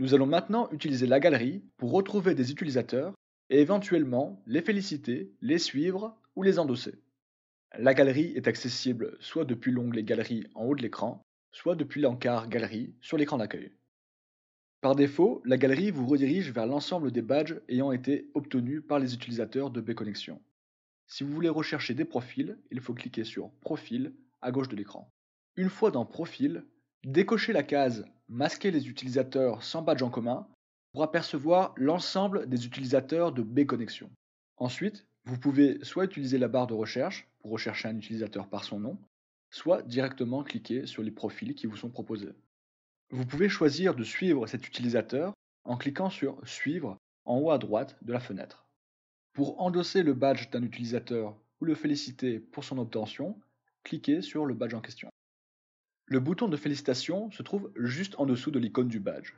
Nous allons maintenant utiliser la galerie pour retrouver des utilisateurs et éventuellement les féliciter, les suivre ou les endosser. La galerie est accessible soit depuis l'onglet Galerie en haut de l'écran, soit depuis l'encart Galerie sur l'écran d'accueil. Par défaut, la galerie vous redirige vers l'ensemble des badges ayant été obtenus par les utilisateurs de connexion. Si vous voulez rechercher des profils, il faut cliquer sur Profil à gauche de l'écran. Une fois dans Profil, décochez la case masquer les utilisateurs sans badge en commun pour apercevoir l'ensemble des utilisateurs de B-Connexion. Ensuite, vous pouvez soit utiliser la barre de recherche pour rechercher un utilisateur par son nom, soit directement cliquer sur les profils qui vous sont proposés. Vous pouvez choisir de suivre cet utilisateur en cliquant sur Suivre en haut à droite de la fenêtre. Pour endosser le badge d'un utilisateur ou le féliciter pour son obtention, cliquez sur le badge en question. Le bouton de félicitation se trouve juste en dessous de l'icône du badge.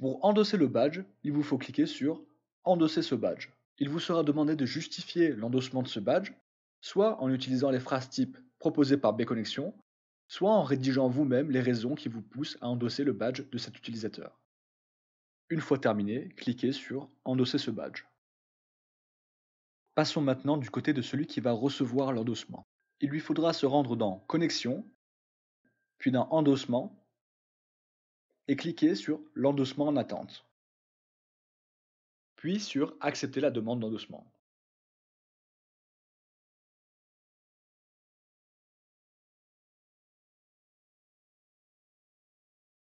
Pour endosser le badge, il vous faut cliquer sur Endosser ce badge. Il vous sera demandé de justifier l'endossement de ce badge, soit en utilisant les phrases type proposées par Bconnexion, soit en rédigeant vous-même les raisons qui vous poussent à endosser le badge de cet utilisateur. Une fois terminé, cliquez sur Endosser ce badge. Passons maintenant du côté de celui qui va recevoir l'endossement. Il lui faudra se rendre dans Connexion puis dans endossement et cliquez sur l'endossement en attente, puis sur accepter la demande d'endossement.